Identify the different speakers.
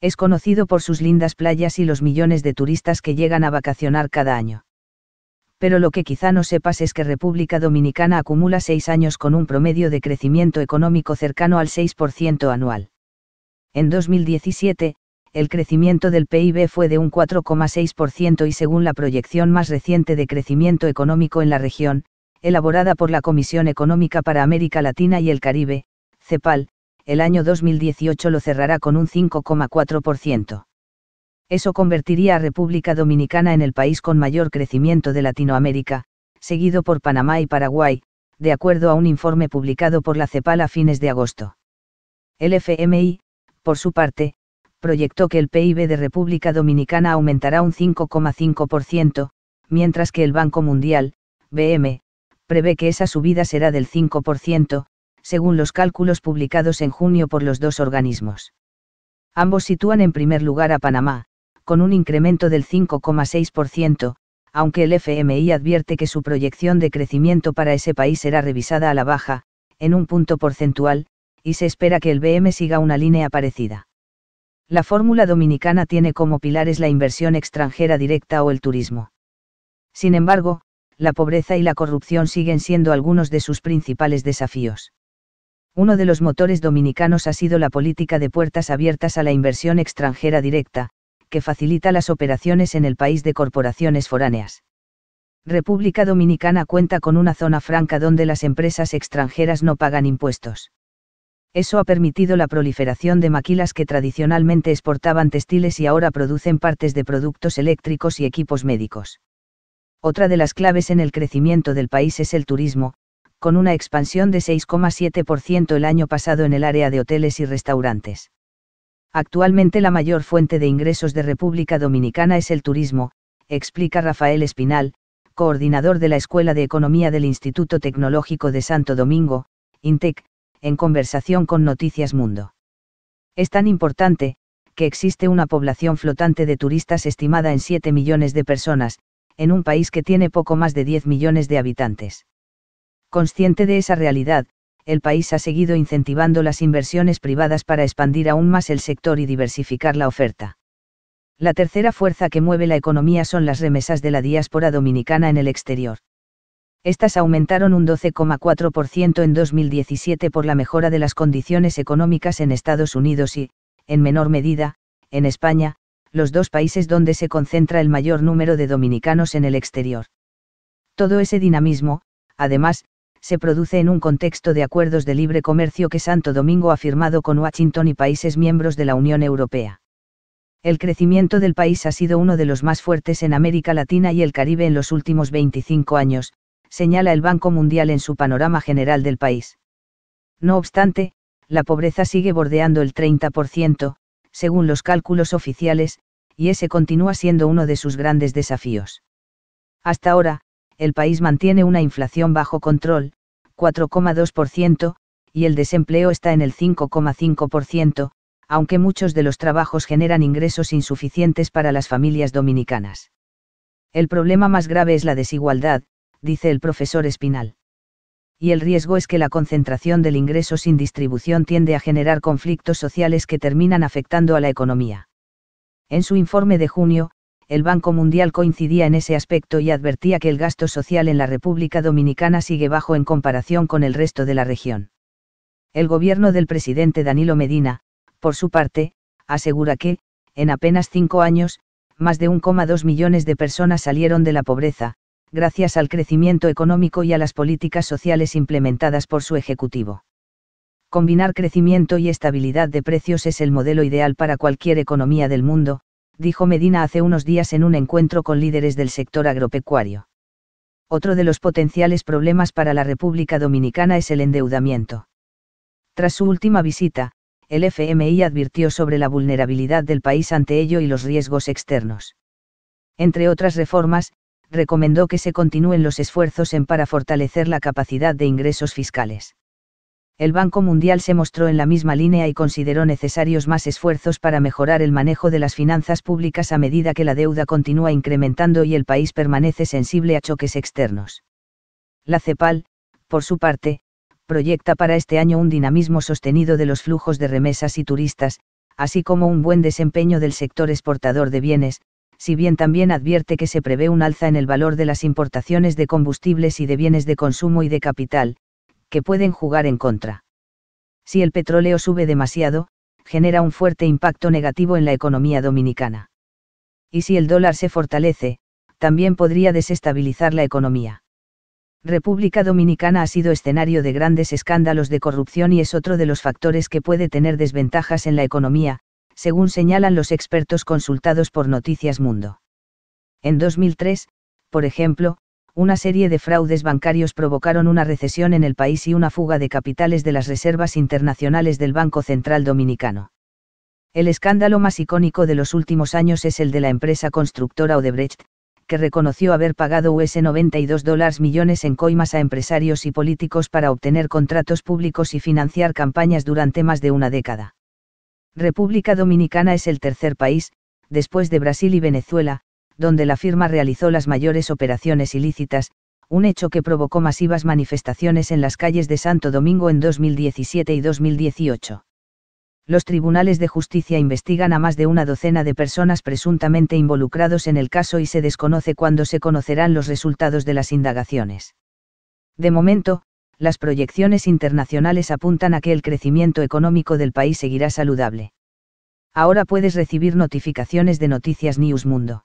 Speaker 1: Es conocido por sus lindas playas y los millones de turistas que llegan a vacacionar cada año. Pero lo que quizá no sepas es que República Dominicana acumula seis años con un promedio de crecimiento económico cercano al 6% anual. En 2017, el crecimiento del PIB fue de un 4,6% y según la proyección más reciente de crecimiento económico en la región, elaborada por la Comisión Económica para América Latina y el Caribe, CEPAL, el año 2018 lo cerrará con un 5,4%. Eso convertiría a República Dominicana en el país con mayor crecimiento de Latinoamérica, seguido por Panamá y Paraguay, de acuerdo a un informe publicado por la CEPAL a fines de agosto. El FMI, por su parte, proyectó que el PIB de República Dominicana aumentará un 5,5%, mientras que el Banco Mundial, BM, prevé que esa subida será del 5%, según los cálculos publicados en junio por los dos organismos. Ambos sitúan en primer lugar a Panamá, con un incremento del 5,6%, aunque el FMI advierte que su proyección de crecimiento para ese país será revisada a la baja, en un punto porcentual, y se espera que el BM siga una línea parecida. La fórmula dominicana tiene como pilares la inversión extranjera directa o el turismo. Sin embargo, la pobreza y la corrupción siguen siendo algunos de sus principales desafíos. Uno de los motores dominicanos ha sido la política de puertas abiertas a la inversión extranjera directa, que facilita las operaciones en el país de corporaciones foráneas. República Dominicana cuenta con una zona franca donde las empresas extranjeras no pagan impuestos. Eso ha permitido la proliferación de maquilas que tradicionalmente exportaban textiles y ahora producen partes de productos eléctricos y equipos médicos. Otra de las claves en el crecimiento del país es el turismo, con una expansión de 6,7% el año pasado en el área de hoteles y restaurantes. Actualmente la mayor fuente de ingresos de República Dominicana es el turismo, explica Rafael Espinal, coordinador de la Escuela de Economía del Instituto Tecnológico de Santo Domingo, INTEC, en conversación con Noticias Mundo. Es tan importante, que existe una población flotante de turistas estimada en 7 millones de personas, en un país que tiene poco más de 10 millones de habitantes. Consciente de esa realidad, el país ha seguido incentivando las inversiones privadas para expandir aún más el sector y diversificar la oferta. La tercera fuerza que mueve la economía son las remesas de la diáspora dominicana en el exterior. Estas aumentaron un 12,4% en 2017 por la mejora de las condiciones económicas en Estados Unidos y, en menor medida, en España, los dos países donde se concentra el mayor número de dominicanos en el exterior. Todo ese dinamismo, además, se produce en un contexto de acuerdos de libre comercio que Santo Domingo ha firmado con Washington y países miembros de la Unión Europea. El crecimiento del país ha sido uno de los más fuertes en América Latina y el Caribe en los últimos 25 años, señala el Banco Mundial en su panorama general del país. No obstante, la pobreza sigue bordeando el 30%, según los cálculos oficiales, y ese continúa siendo uno de sus grandes desafíos. Hasta ahora, el país mantiene una inflación bajo control, 4,2%, y el desempleo está en el 5,5%, aunque muchos de los trabajos generan ingresos insuficientes para las familias dominicanas. El problema más grave es la desigualdad, dice el profesor Espinal. Y el riesgo es que la concentración del ingreso sin distribución tiende a generar conflictos sociales que terminan afectando a la economía. En su informe de junio, el Banco Mundial coincidía en ese aspecto y advertía que el gasto social en la República Dominicana sigue bajo en comparación con el resto de la región. El gobierno del presidente Danilo Medina, por su parte, asegura que, en apenas cinco años, más de 1,2 millones de personas salieron de la pobreza, gracias al crecimiento económico y a las políticas sociales implementadas por su Ejecutivo. Combinar crecimiento y estabilidad de precios es el modelo ideal para cualquier economía del mundo, dijo Medina hace unos días en un encuentro con líderes del sector agropecuario. Otro de los potenciales problemas para la República Dominicana es el endeudamiento. Tras su última visita, el FMI advirtió sobre la vulnerabilidad del país ante ello y los riesgos externos. Entre otras reformas, recomendó que se continúen los esfuerzos en para fortalecer la capacidad de ingresos fiscales el Banco Mundial se mostró en la misma línea y consideró necesarios más esfuerzos para mejorar el manejo de las finanzas públicas a medida que la deuda continúa incrementando y el país permanece sensible a choques externos. La CEPAL, por su parte, proyecta para este año un dinamismo sostenido de los flujos de remesas y turistas, así como un buen desempeño del sector exportador de bienes, si bien también advierte que se prevé un alza en el valor de las importaciones de combustibles y de bienes de consumo y de capital, que pueden jugar en contra. Si el petróleo sube demasiado, genera un fuerte impacto negativo en la economía dominicana. Y si el dólar se fortalece, también podría desestabilizar la economía. República Dominicana ha sido escenario de grandes escándalos de corrupción y es otro de los factores que puede tener desventajas en la economía, según señalan los expertos consultados por Noticias Mundo. En 2003, por ejemplo, una serie de fraudes bancarios provocaron una recesión en el país y una fuga de capitales de las reservas internacionales del Banco Central Dominicano. El escándalo más icónico de los últimos años es el de la empresa constructora Odebrecht, que reconoció haber pagado US 92 millones en coimas a empresarios y políticos para obtener contratos públicos y financiar campañas durante más de una década. República Dominicana es el tercer país, después de Brasil y Venezuela, donde la firma realizó las mayores operaciones ilícitas, un hecho que provocó masivas manifestaciones en las calles de Santo Domingo en 2017 y 2018. Los tribunales de justicia investigan a más de una docena de personas presuntamente involucrados en el caso y se desconoce cuándo se conocerán los resultados de las indagaciones. De momento, las proyecciones internacionales apuntan a que el crecimiento económico del país seguirá saludable. Ahora puedes recibir notificaciones de Noticias News Mundo.